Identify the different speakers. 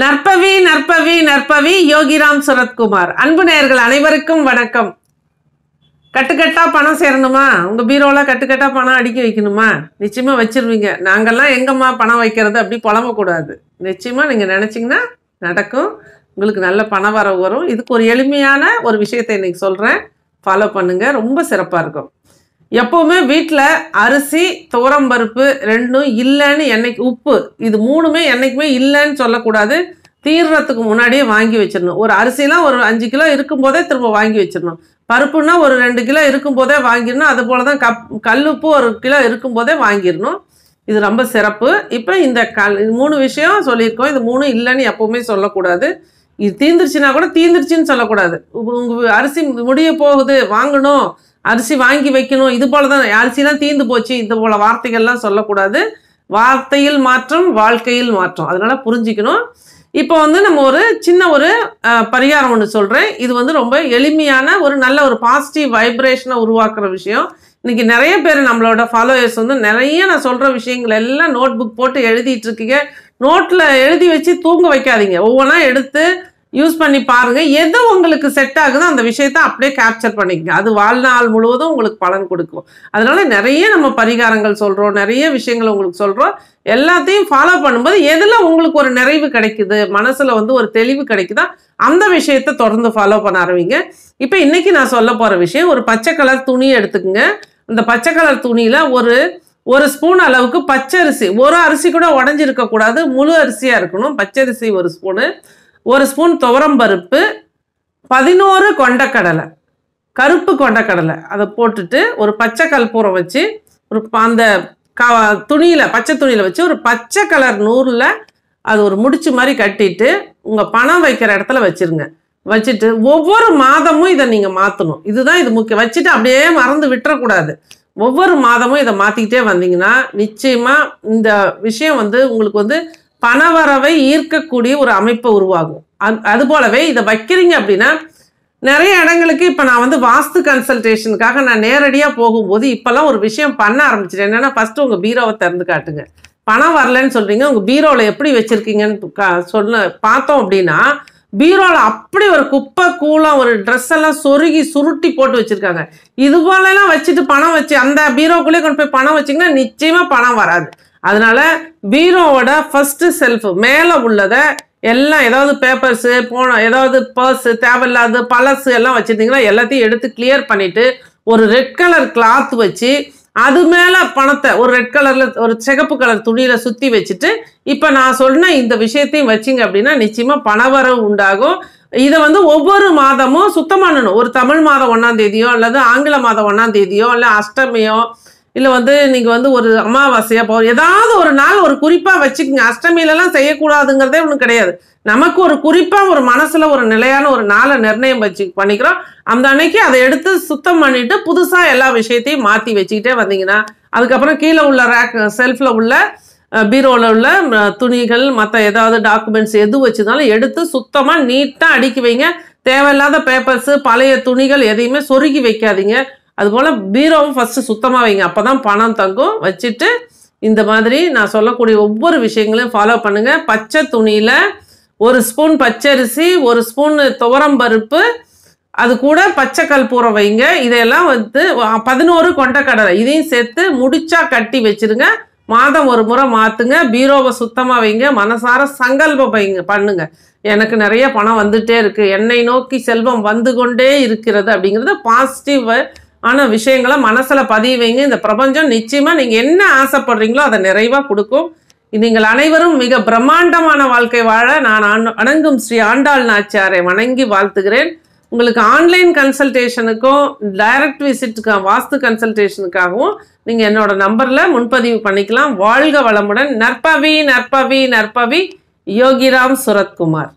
Speaker 1: நற்பவி நற்பவி நற்பவி யோகிராம் சுரத்குமார் அன்பு நேயர்கள் அனைவருக்கும் வணக்கம் கட்டுக்கட்டா பணம் சேரணுமா உங்கள் பீரோவில் கட்டுக்கட்டா பணம் அடுக்கி வைக்கணுமா நிச்சயமாக வச்சிருவீங்க நாங்கெல்லாம் எங்கம்மா பணம் வைக்கிறது அப்படி கூடாது நிச்சயமாக நீங்கள் நினச்சிங்கன்னா நடக்கும் உங்களுக்கு நல்ல பண வரவு வரும் இதுக்கு ஒரு எளிமையான ஒரு விஷயத்தை இன்றைக்கி சொல்கிறேன் ஃபாலோ பண்ணுங்கள் ரொம்ப சிறப்பாக இருக்கும் எப்போவுமே வீட்டில் அரிசி பருப்பு ரெண்டும் இல்லைன்னு என்னைக்கு உப்பு இது மூணுமே என்றைக்குமே இல்லைன்னு சொல்லக்கூடாது தீர்றதுக்கு முன்னாடியே வாங்கி வச்சிடணும் ஒரு அரிசிலாம் ஒரு அஞ்சு கிலோ இருக்கும் போதே திரும்ப வாங்கி வச்சிடணும் பருப்புனா ஒரு ரெண்டு கிலோ இருக்கும் போதே வாங்கிடணும் அது போல் தான் கப் கல்லுப்பு ஒரு கிலோ இருக்கும் போதே வாங்கிடணும் இது ரொம்ப சிறப்பு இப்போ இந்த கல் மூணு விஷயம் சொல்லியிருக்கோம் இது மூணு இல்லைன்னு எப்போவுமே சொல்லக்கூடாது இது தீந்துருச்சுன்னா கூட தீந்துருச்சுன்னு சொல்லக்கூடாது உங்கள் அரிசி முடிய போகுது வாங்கணும் அரிசி வாங்கி வைக்கணும் இது போல தான் அரிசிலாம் தீந்து போச்சு இந்த போல வார்த்தைகள்லாம் சொல்லக்கூடாது வார்த்தையில் மாற்றம் வாழ்க்கையில் மாற்றம் அதனால புரிஞ்சுக்கணும் இப்போ வந்து நம்ம ஒரு சின்ன ஒரு பரிகாரம் ஒன்று சொல்கிறேன் இது வந்து ரொம்ப எளிமையான ஒரு நல்ல ஒரு பாசிட்டிவ் வைப்ரேஷனை உருவாக்குற விஷயம் இன்றைக்கி நிறைய பேர் நம்மளோட ஃபாலோயர்ஸ் வந்து நிறைய நான் சொல்கிற விஷயங்கள் எல்லாம் நோட் புக் போட்டு எழுதிட்டு இருக்கீங்க நோட்டில் எழுதி வச்சு தூங்க வைக்காதீங்க ஒவ்வொன்றா எடுத்து யூஸ் பண்ணி பாருங்கள் எது உங்களுக்கு செட் ஆகுதோ அந்த விஷயத்த அப்படியே கேப்சர் பண்ணிக்கோங்க அது வாழ்நாள் முழுவதும் உங்களுக்கு பலன் கொடுக்கும் அதனால் நிறைய நம்ம பரிகாரங்கள் சொல்கிறோம் நிறைய விஷயங்கள் உங்களுக்கு சொல்கிறோம் எல்லாத்தையும் ஃபாலோ பண்ணும்போது எதில் உங்களுக்கு ஒரு நிறைவு கிடைக்குது மனசில் வந்து ஒரு தெளிவு கிடைக்குதா அந்த விஷயத்த தொடர்ந்து ஃபாலோ பண்ண ஆரம்பிங்க இப்போ இன்றைக்கி நான் சொல்ல போகிற விஷயம் ஒரு பச்சை கலர் துணி எடுத்துக்கோங்க இந்த பச்சை கலர் துணியில் ஒரு ஒரு ஸ்பூன் அளவுக்கு பச்சரிசி ஒரு அரிசி கூட உடஞ்சிருக்கக்கூடாது முழு அரிசியாக இருக்கணும் பச்சரிசி ஒரு ஸ்பூனு ஒரு ஸ்பூன் துவரம்பருப்பு பதினோரு கொண்டக்கடலை கருப்பு கொண்டக்கடலை அதை போட்டுட்டு ஒரு பச்சை கல்பூரம் வச்சு ஒரு அந்த க துணியில் பச்சை துணியில் வச்சு ஒரு பச்சை கலர் நூறில் அது ஒரு முடிச்சு மாதிரி கட்டிட்டு உங்கள் பணம் வைக்கிற இடத்துல வச்சுருங்க வச்சுட்டு ஒவ்வொரு மாதமும் இதை நீங்கள் மாற்றணும் இதுதான் இது முக்கியம் வச்சுட்டு அப்படியே மறந்து விட்டுறக்கூடாது ஒவ்வொரு மாதமும் இதை மாற்றிக்கிட்டே வந்தீங்கன்னா நிச்சயமாக இந்த விஷயம் வந்து உங்களுக்கு வந்து பணவரவை ஈர்க்கக்கூடிய ஒரு அமைப்பை உருவாகும் அது அது போலவே இதை வைக்கிறீங்க அப்படின்னா நிறைய இடங்களுக்கு இப்போ நான் வந்து வாஸ்து கன்சல்டேஷனுக்காக நான் நேரடியாக போகும்போது இப்போல்லாம் ஒரு விஷயம் பண்ண ஆரம்பிச்சிட்டேன் என்னென்னா ஃபஸ்ட்டு உங்கள் பீரோவை திறந்து காட்டுங்க பணம் வரலன்னு சொல்கிறீங்க உங்கள் பீரோவில் எப்படி வச்சுருக்கீங்கன்னு கா சொல்ல பார்த்தோம் அப்படின்னா பீரோவில் அப்படி ஒரு குப்பை கூலம் ஒரு ட்ரெஸ் எல்லாம் சொருகி சுருட்டி போட்டு வச்சுருக்காங்க இது போலலாம் வச்சுட்டு பணம் வச்சு அந்த பீரோக்குள்ளேயே கொண்டு போய் பணம் வச்சிங்கன்னா நிச்சயமாக பணம் வராது அதனால பீரோவோட ஃபர்ஸ்ட் செல்ஃப் மேலே உள்ளதை எல்லாம் ஏதாவது பேப்பர்ஸு போன ஏதாவது பர்ஸு தேவையில்லாத பழசு எல்லாம் வச்சுருந்தீங்கன்னா எல்லாத்தையும் எடுத்து கிளியர் பண்ணிவிட்டு ஒரு ரெட் கலர் கிளாத் வச்சு அது மேலே பணத்தை ஒரு ரெட் கலரில் ஒரு சிகப்பு கலர் துணியில் சுற்றி வச்சுட்டு இப்போ நான் சொன்ன இந்த விஷயத்தையும் வச்சிங்க அப்படின்னா நிச்சயமாக பணவரவு உண்டாகும் இதை வந்து ஒவ்வொரு மாதமும் சுத்தம் பண்ணணும் ஒரு தமிழ் மாதம் ஒன்றாந்தேதியோ தேதியோ அல்லது ஆங்கில மாதம் ஒன்றாந்தேதியோ தேதியோ இல்லை அஷ்டமியோ இல்லை வந்து நீங்கள் வந்து ஒரு அமாவாசையாக போ ஏதாவது ஒரு நாள் ஒரு குறிப்பாக வச்சுக்கோங்க அஷ்டமியிலலாம் செய்யக்கூடாதுங்கிறதே ஒன்றும் கிடையாது நமக்கு ஒரு குறிப்பாக ஒரு மனசில் ஒரு நிலையான ஒரு நாளை நிர்ணயம் வச்சு பண்ணிக்கிறோம் அந்த அன்னைக்கு அதை எடுத்து சுத்தம் பண்ணிவிட்டு புதுசாக எல்லா விஷயத்தையும் மாற்றி வச்சுக்கிட்டே வந்தீங்கன்னா அதுக்கப்புறம் கீழே உள்ள ரேக் செல்ஃபில் உள்ள பீரோவில் உள்ள துணிகள் மற்ற ஏதாவது டாக்குமெண்ட்ஸ் எது வச்சுருந்தாலும் எடுத்து சுத்தமாக நீட்டாக அடுக்கி வைங்க தேவையில்லாத பேப்பர்ஸு பழைய துணிகள் எதையுமே சொருகி வைக்காதீங்க அதுபோல் பீரோவும் ஃபஸ்ட்டு சுத்தமாக வைங்க அப்போ தான் பணம் தங்கும் வச்சுட்டு இந்த மாதிரி நான் சொல்லக்கூடிய ஒவ்வொரு விஷயங்களையும் ஃபாலோ பண்ணுங்கள் பச்சை துணியில் ஒரு ஸ்பூன் பச்சரிசி ஒரு ஸ்பூன் பருப்பு அது கூட பச்சை கற்பூரம் வைங்க இதையெல்லாம் வந்து பதினோரு கொண்டக்கடலை இதையும் சேர்த்து முடிச்சா கட்டி வச்சுருங்க மாதம் ஒரு முறை மாற்றுங்க பீரோவை சுத்தமாக வைங்க மனசார சங்கல்பம் வைங்க பண்ணுங்க எனக்கு நிறைய பணம் வந்துட்டே இருக்குது என்னை நோக்கி செல்வம் வந்து கொண்டே இருக்கிறது அப்படிங்கிறது பாசிட்டிவ் ஆனால் விஷயங்களை மனசில் பதிவு வைங்க இந்த பிரபஞ்சம் நிச்சயமாக நீங்கள் என்ன ஆசைப்படுறீங்களோ அதை நிறைவாக கொடுக்கும் நீங்கள் அனைவரும் மிக பிரம்மாண்டமான வாழ்க்கை வாழ நான் அணங்கும் ஸ்ரீ ஆண்டாள் நாச்சாரை வணங்கி வாழ்த்துகிறேன் உங்களுக்கு ஆன்லைன் கன்சல்டேஷனுக்கும் டைரக்ட் விசிட்டுக்கு வாஸ்து கன்சல்டேஷனுக்காகவும் நீங்கள் என்னோட நம்பரில் முன்பதிவு பண்ணிக்கலாம் வாழ்க வளமுடன் நற்பவி நற்பவி நற்பவி யோகிராம் சுரத்குமார்